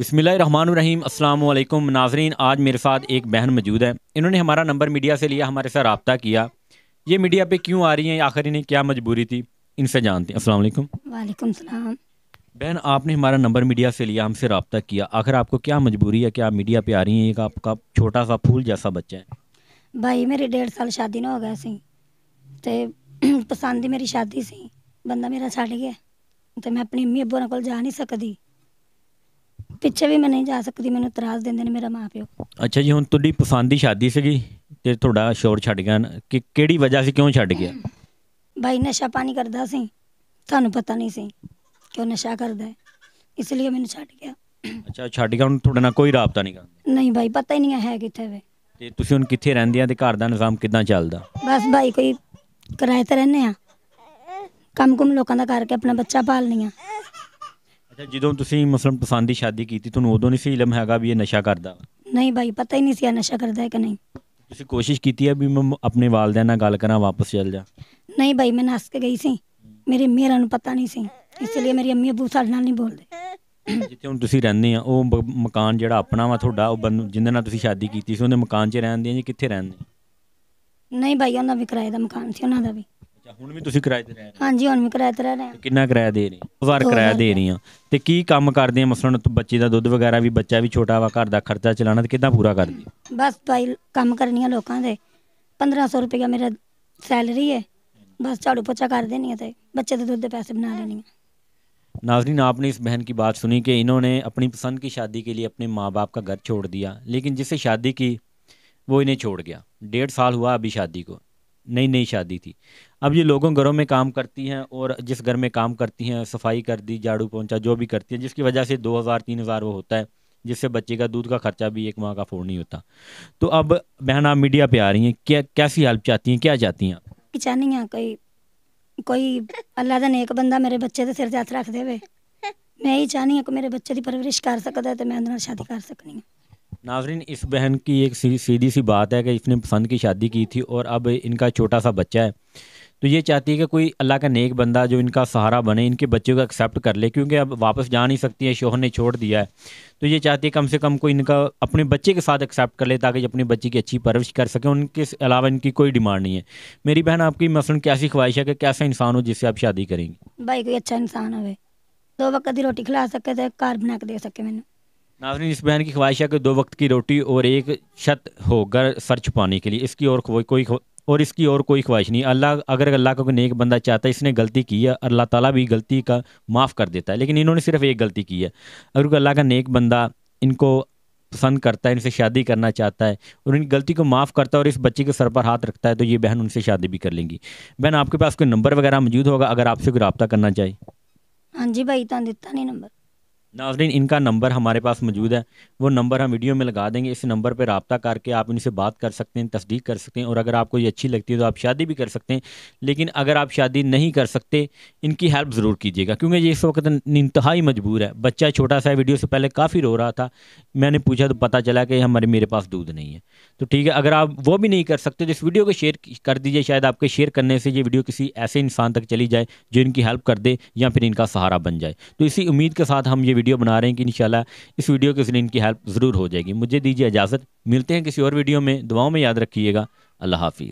बसमिलीम अल्लाम नाजरीन आज मेरे साथ एक बहन मौजूद है इन्होंने हमारा नंबर मीडिया से लिया हमारे साथ रबता किया ये मीडिया पे क्यों आ रही हैं आखिर इन्हें क्या मजबूरी थी इनसे जानते हैं असलम वालेकुम सलाम बहन आपने हमारा नंबर मीडिया से लिया हमसे रबता किया आखिर आपको क्या मजबूरी है कि आप मीडिया पर आ रही हैं एक आपका छोटा सा फूल जैसा बच्चा है भाई मेरे डेढ़ साल शादी ना हो गया सी तो पसंद मेरी शादी सी बंदा मेरा छड़ गया तो मैं अपनी अम्मी अबू को जा नहीं सकती ਪਿੱਛੇ ਵੀ ਮੈਂ ਨਹੀਂ ਜਾ ਸਕਦੀ ਮੈਨੂੰ ਤਰਾਸ ਦਿੰਦੇ ਨੇ ਮੇਰਾ ਮਾਪਿਓ ਅੱਛਾ ਜੀ ਹੁਣ ਤੁਹਾਡੀ ਪਸੰਦ ਦੀ ਸ਼ਾਦੀ ਸੀਗੀ ਤੇ ਤੁਹਾਡਾ ਸ਼ੋਰ ਛੱਡ ਗਿਆ ਕਿ ਕਿਹੜੀ ਵਜ੍ਹਾ ਸੀ ਕਿਉਂ ਛੱਡ ਗਿਆ ਭਾਈ ਨਸ਼ਾ ਪਾਣੀ ਕਰਦਾ ਸੀ ਤੁਹਾਨੂੰ ਪਤਾ ਨਹੀਂ ਸੀ ਕਿ ਉਹ ਨਸ਼ਾ ਕਰਦਾ ਹੈ ਇਸ ਲਈ ਮੈਨੂੰ ਛੱਡ ਗਿਆ ਅੱਛਾ ਛੱਡ ਗਿਆ ਹੁਣ ਤੁਹਾਡੇ ਨਾਲ ਕੋਈ ਰਾਬਤਾ ਨਹੀਂ ਕਰਦਾ ਨਹੀਂ ਭਾਈ ਪਤਾ ਹੀ ਨਹੀਂ ਹੈ ਕਿੱਥੇ ਵੇ ਤੇ ਤੁਸੀਂ ਹੁਣ ਕਿੱਥੇ ਰਹਿੰਦੇ ਆ ਤੇ ਘਰ ਦਾ ਨਿਜ਼ਾਮ ਕਿਦਾਂ ਚੱਲਦਾ ਬਸ ਭਾਈ ਕੋਈ ਕਿਰਾਏ ਤੇ ਰਹਿੰਦੇ ਆ ਕੰਮ ਕੁਮ ਲੋਕਾਂ ਦਾ ਕਰਕੇ ਆਪਣਾ ਬੱਚਾ ਪਾਲਨੀ ਆ ਅੱਛਾ ਜਦੋਂ ਤੁਸੀਂ ਮਸਲਮ ਪਸੰਦ ਦੀ ਸ਼ਾਦੀ ਕੀਤੀ ਤੁਹਾਨੂੰ ਉਦੋਂ ਨਹੀਂ ਸੀ ਇਲਮ ਹੈਗਾ ਵੀ ਇਹ ਨਸ਼ਾ ਕਰਦਾ ਨਹੀਂ ਭਾਈ ਪਤਾ ਹੀ ਨਹੀਂ ਸੀ ਇਹ ਨਸ਼ਾ ਕਰਦਾ ਹੈ ਕਿ ਨਹੀਂ ਤੁਸੀਂ ਕੋਸ਼ਿਸ਼ ਕੀਤੀ ਹੈ ਵੀ ਮੈਂ ਆਪਣੇ ਵਾਲਦਿਆਂ ਨਾਲ ਗੱਲ ਕਰਾਂ ਵਾਪਸ ਚੱਲ ਜਾ ਨਹੀਂ ਭਾਈ ਮੈਂ ਨੱਸ ਕੇ ਗਈ ਸੀ ਮੇਰੇ ਮੇਰਾ ਨੂੰ ਪਤਾ ਨਹੀਂ ਸੀ ਇਸ ਲਈ ਮੇਰੀ ਅੰਮੀ ਅਬੂ ਸਾਡੇ ਨਾਲ ਨਹੀਂ ਬੋਲਦੇ ਜਿੱਥੇ ਹੁਣ ਤੁਸੀਂ ਰਹਿੰਦੇ ਆ ਉਹ ਮਕਾਨ ਜਿਹੜਾ ਆਪਣਾ ਵਾ ਤੁਹਾਡਾ ਉਹ ਜਿੰਨੇ ਨਾਲ ਤੁਸੀਂ ਸ਼ਾਦੀ ਕੀਤੀ ਸੀ ਉਹਦੇ ਮਕਾਨ 'ਚ ਰਹਿੰਦੇ ਆ ਜੀ ਕਿੱਥੇ ਰਹਿੰਦੇ ਨਹੀਂ ਭਾਈ ਉਹਨਾਂ ਵੀ ਕਿਰਾਏ ਦਾ ਮਕਾਨ ਸੀ ਉਹਨਾਂ ਦਾ ਵੀ ਹੁਣ ਵੀ ਤੁਸੀਂ ਕਿਰਾਏ ਤੇ ਰਹਿ ਰਹੇ ਹੋ ਹਾਂਜੀ ਹੁਣ ਵੀ ਕਿਰਾਏ ਤੇ ਰਹਿ ਰਹੇ ਹਾਂ ਕਿੰਨਾ ਕਿਰਾਇਆ ਦੇ ਰਹੀ ਹੋ ਵਾਰ ਕਿਰਾਇਆ ਦੇ ਰਹੀ ਆ ਤੇ ਕੀ ਕੰਮ ਕਰਦੇ ਆ ਮਸਲਨ ਬੱਚੇ ਦਾ ਦੁੱਧ ਵਗੈਰਾ ਵੀ ਬੱਚਾ ਵੀ ਛੋਟਾ ਵਾ ਘਰ ਦਾ ਖਰਚਾ ਚਲਾਣਾ ਤੇ ਕਿਦਾਂ ਪੂਰਾ ਕਰਦੀ ਬਸ ਭਾਈ ਕੰਮ ਕਰਨੀਆਂ ਲੋਕਾਂ ਦੇ 1500 ਰੁਪਏ ਮੇਰਾ ਸੈਲਰੀ ਹੈ बस झाड़ू पोछा कर देनी है बच्चे तो दूध के पैसे बना लेनी है नाजरीन आपने इस बहन की बात सुनी कि इन्होंने अपनी पसंद की शादी के लिए अपने माँ बाप का घर छोड़ दिया लेकिन जिससे शादी की वो इन्हें छोड़ गया डेढ़ साल हुआ अभी शादी को नई नई शादी थी अब ये लोगों घरों में काम करती हैं और जिस घर में काम करती हैं सफाई कर दी झाड़ू पहुंचा जो भी करती हैं जिसकी वजह से दो हज़ार तीन हज़ार वो होता है जिससे बच्चे का दूध का खर्चा भी एक माह का फोड़ नहीं होता तो अब बहन आप मीडिया पे आ रही हैं क्या कैसी हेल्प चाहती हैं क्या चाहती हैं आप चाहनी हैं कोई कोई अल्लाह का नेक बंदा मेरे बच्चे के सिर हथ रख दे मैं यही चाहनी हूँ कि मेरे बच्चे की परवरिश कर सकता है तो मैं उन्होंने शादी कर सकनी हूँ नाजरीन इस बहन की एक सीधी सी बात है कि इसने पसंद की शादी की थी और अब इनका छोटा सा बच्चा है तो ये चाहती है कि कोई अल्लाह का नेक बंदा जो इनका सहारा बने इनके बच्चे को एक्सेप्ट कर ले क्योंकि अब वापस जा नहीं सकती है शोहर ने छोड़ दिया है तो ये चाहती है कम से कम कोई इनका अपने बच्चे के साथ एक्सेप्ट कर ले ताकि अपने बच्चे की अच्छी परवरिश कर सकें उनके अलावा इनकी कोई डिमांड नहीं है मेरी बहन आपकी मसलन कैसी ख्वाहिश है कि कैसा इंसान हो जिससे आप शादी करेंगी भाई कोई अच्छा इंसान हो दो वक्त की रोटी खिला सके तो घर बना के दे सके मैंने नाजरीन इस बहन की ख्वाहिश है कि दो वक्त की रोटी और एक छत हो घर सर छुपाने के लिए इसकी और कोई कोई और इसकी और कोई ख्वाहिश नहीं अल्लाह अगर अल्लाह का कोई नेक बंदा चाहता है इसने गलती की है अल्लाह ताला भी गलती का माफ़ कर देता है लेकिन इन्होंने सिर्फ एक गलती की है अगर अल्लाह का नेक बंदा इनको पसंद करता है इनसे शादी करना चाहता है और इनकी गलती को माफ़ करता है और इस बच्चे के सर पर हाथ रखता है तो ये बहन उनसे शादी भी कर लेंगी बहन आपके पास कोई नंबर वगैरह मौजूद होगा अगर आपसे कोई रबता करना चाहिए हाँ जी भाई तो दिता नहीं नंबर नाजरीन इनका नंबर हमारे पास मौजूद है वो नंबर हम वीडियो में लगा देंगे इस नंबर पर रबता करके आप इनसे बात कर सकते हैं तस्दीक कर सकते हैं और अगर आपको ये अच्छी लगती है तो आप शादी भी कर सकते हैं लेकिन अगर आप शादी नहीं कर सकते इनकी हेल्प ज़रूर कीजिएगा क्योंकि ये इस वक्त इंतहाई मजबूर है बच्चा छोटा सा वीडियो से पहले काफ़ी रो रहा था मैंने पूछा तो पता चला कि हमारे मेरे पास दूध नहीं है तो ठीक है अगर आप वो भी नहीं कर सकते तो इस वीडियो को शेयर कर दीजिए शायद आपके शेयर करने से ये वीडियो किसी ऐसे इंसान तक चली जाए जो इनकी हेल्प कर दे या फिर इनका सहारा बन जाए तो इसी उम्मीद के साथ हम ये वीडियो बना रहे हैं कि इन इस वीडियो के जरिए इनकी हेल्प ज़रूर हो जाएगी मुझे दीजिए इजाज़त मिलते हैं किसी और वीडियो में दुआओं में याद रखिएगा अल्लाह हाफिज़